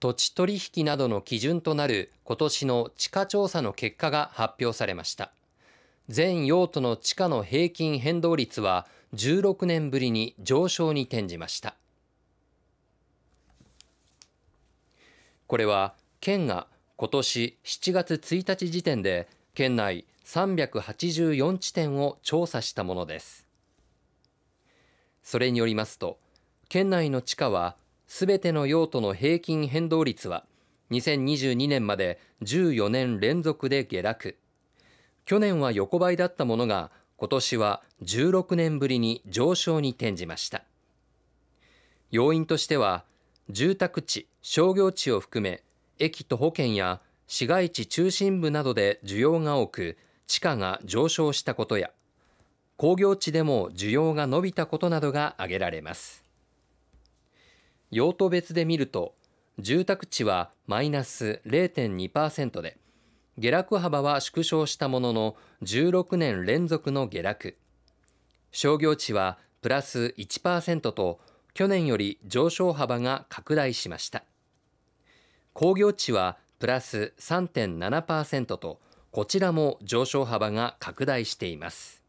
土地取引などの基準となる今年の地価調査の結果が発表されました。全用途の地価の平均変動率は16年ぶりに上昇に転じました。これは県が今年7月1日時点で県内384地点を調査したものです。それによりますと、県内の地価はすべての用途の平均変動率は2022年まで14年連続で下落去年は横ばいだったものが今年は16年ぶりに上昇に転じました要因としては住宅地商業地を含め駅と保険や市街地中心部などで需要が多く地価が上昇したことや工業地でも需要が伸びたことなどが挙げられます。用途別で見ると住宅地はマイナス0.2%で下落幅は縮小したものの16年連続の下落商業地はプラス1%と去年より上昇幅が拡大しました工業地はプラス3.7%とこちらも上昇幅が拡大しています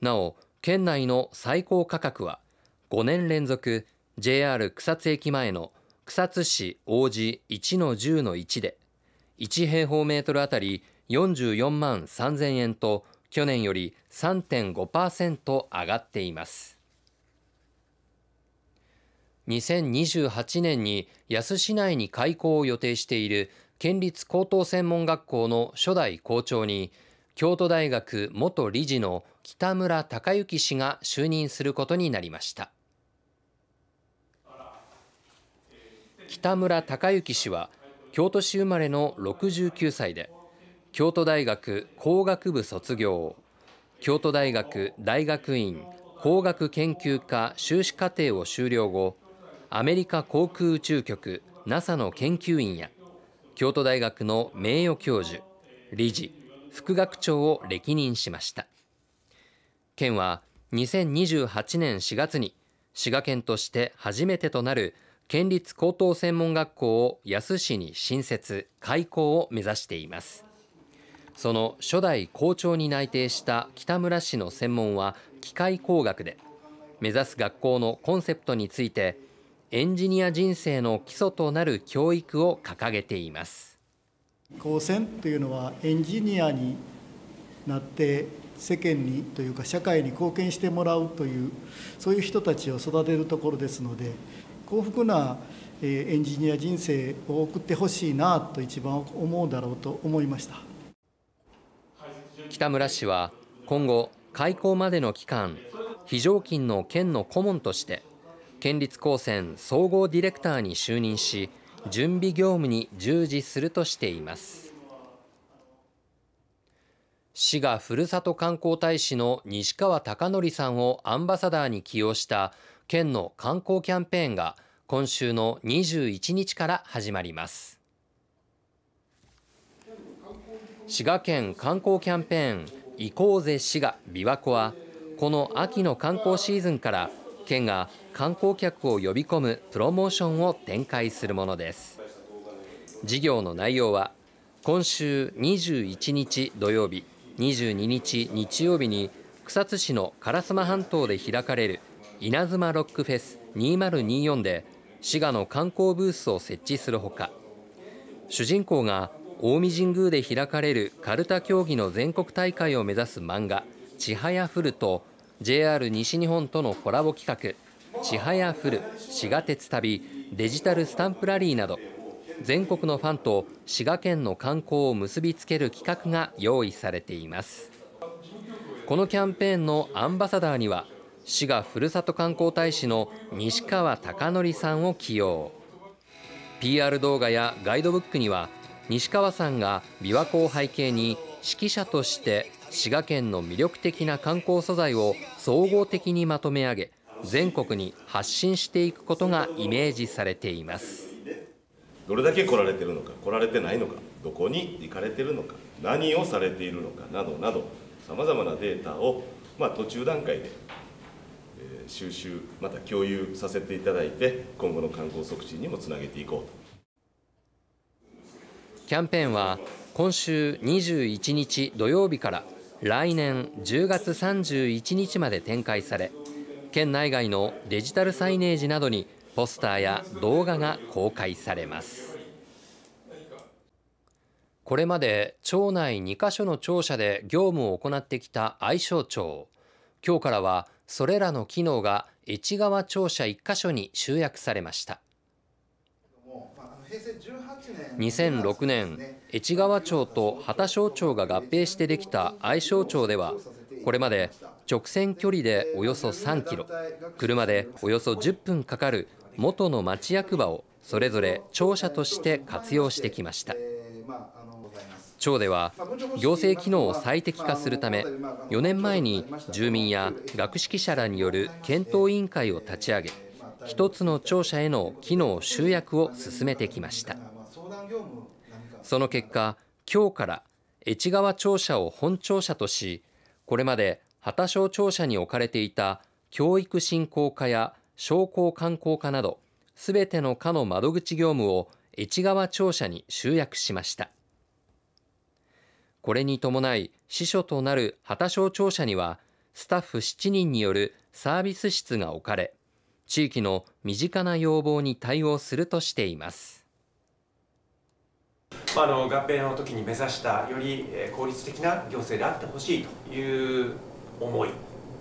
なお県内の最高価格は5年連続 JR 草津駅前の草津市王子1の10の1で1平方メートルあたり44万3000円と去年より3.5%上がっています2028年に野洲市内に開校を予定している県立高等専門学校の初代校長に京都大学元理事の北村隆之氏が就任することになりました。北村隆之氏は京都市生まれの69歳で京都大学工学部卒業京都大学大学院工学研究科修士課程を修了後アメリカ航空宇宙局 NASA の研究員や京都大学の名誉教授理事副学長を歴任しました県は2028年4月に滋賀県として初めてとなる県立高等専門学校を安市に新設開校を目指していますその初代校長に内定した北村氏の専門は機械工学で目指す学校のコンセプトについてエンジニア人生の基礎となる教育を掲げています高専というのはエンジニアになって世間にというか社会に貢献してもらうというそういう人たちを育てるところですので幸福なエンジニア人生を送ってほしいなと一番思うだろうと思いました北村氏は今後開校までの期間非常勤の県の顧問として県立高専総合ディレクターに就任し準備業務に従事するとしています市がふるさと観光大使の西川貴教さんをアンバサダーに起用した県の観光キャンペーンが今週の21日から始まります滋賀県観光キャンペーン行こうぜ滋賀琵琶湖はこの秋の観光シーズンから県が観光客を呼び込むプロモーションを展開するものです事業の内容は今週21日土曜日22日日曜日に草津市の烏丸半島で開かれる稲妻ロックフェス2024で滋賀の観光ブースを設置するほか主人公が近江神宮で開かれるかるた競技の全国大会を目指す漫画「ちはやふる」と JR 西日本とのコラボ企画「ちはやふる滋賀鉄旅デジタルスタンプラリー」など全国のファンと滋賀県の観光を結びつける企画が用意されていますこのキャンペーンのアンバサダーには滋賀ふるさと観光大使の西川貴教さんを起用 PR 動画やガイドブックには西川さんが琵琶湖を背景に指揮者として滋賀県の魅力的な観光素材を総合的にまとめ上げ全国に発信していくことがイメージされていますどれだけ来られてるのか来られてないのかどこに行かれてるのか何をされているのかなどなどさまざまなデータを、まあ、途中段階で収集また共有させていただいて今後の観光促進にもつなげていこうキャンペーンは今週21日土曜日から来年10月31日まで展開され県内外のデジタルサイネージなどにポスターや動画が公開されますこれまで町内2カ所の庁舎で業務を行ってきた愛称庁今日からはそれらの機能が市川庁舎1か所に集約されました。2006年、越川町と畑小町が合併してできた愛称町では、これまで直線距離でおよそ3キロ、車でおよそ10分かかる元の町役場をそれぞれ庁舎として活用してきました。町では行政機能を最適化するため4年前に住民や学識者らによる検討委員会を立ち上げ一つの庁舎への機能集約を進めてきましたその結果今日から越川庁舎を本庁舎としこれまで畑小庁舎に置かれていた教育振興課や商工観光課などすべての課の窓口業務を越川庁舎に集約しましたこれに伴い司書となる畑省庁舎にはスタッフ7人によるサービス室が置かれ地域の身近な要望に対応するとしています。まあ、あの合併の時に目指したより効率的な行政であってほしいという思い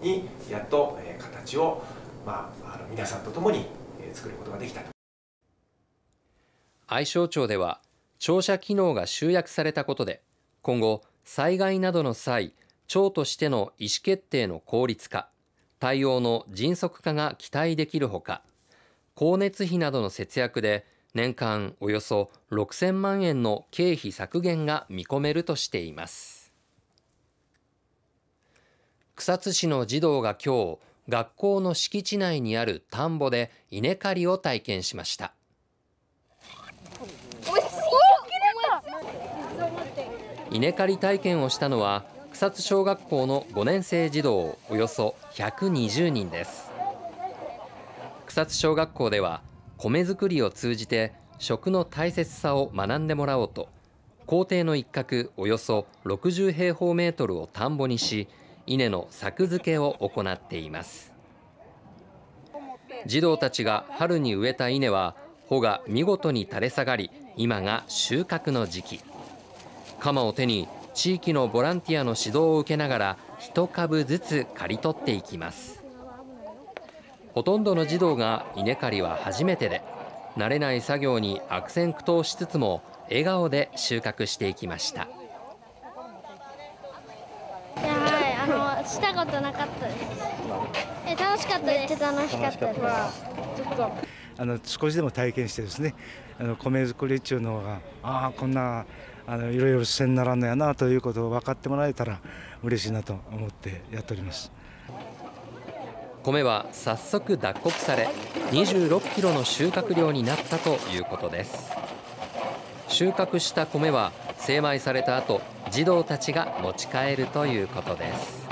にやっと形を、まあ、あの皆さんと共に作ることができた愛称庁では庁舎機能が集約されたことで今後、災害などの際、町としての意思決定の効率化、対応の迅速化が期待できるほか、光熱費などの節約で年間およそ6000万円の経費削減が見込めるとしています。草津市の児童が今日、学校の敷地内にある田んぼで稲刈りを体験しました。稲刈り体験をしたのは草津小学校の5年生児童およそ120人です草津小学校では米作りを通じて食の大切さを学んでもらおうと校庭の一角およそ60平方メートルを田んぼにし稲の作付けを行っています児童たちが春に植えた稲は穂が見事に垂れ下がり今が収穫の時期鎌を手に地域のボランティアの指導を受けながら一株ずつ刈り取っていきますほとんどの児童が稲刈りは初めてで慣れない作業に悪戦苦闘しつつも笑顔で収穫していきましたはいあのしたことなかったですえ楽しかったです楽しかったですあの少しでも体験してですねあの米作り中のああこんなあのいろいろ視線ならんのやなということを分かってもらえたら嬉しいなと思ってやっております米は早速脱穀され26キロの収穫量になったということです収穫した米は精米された後児童たちが持ち帰るということです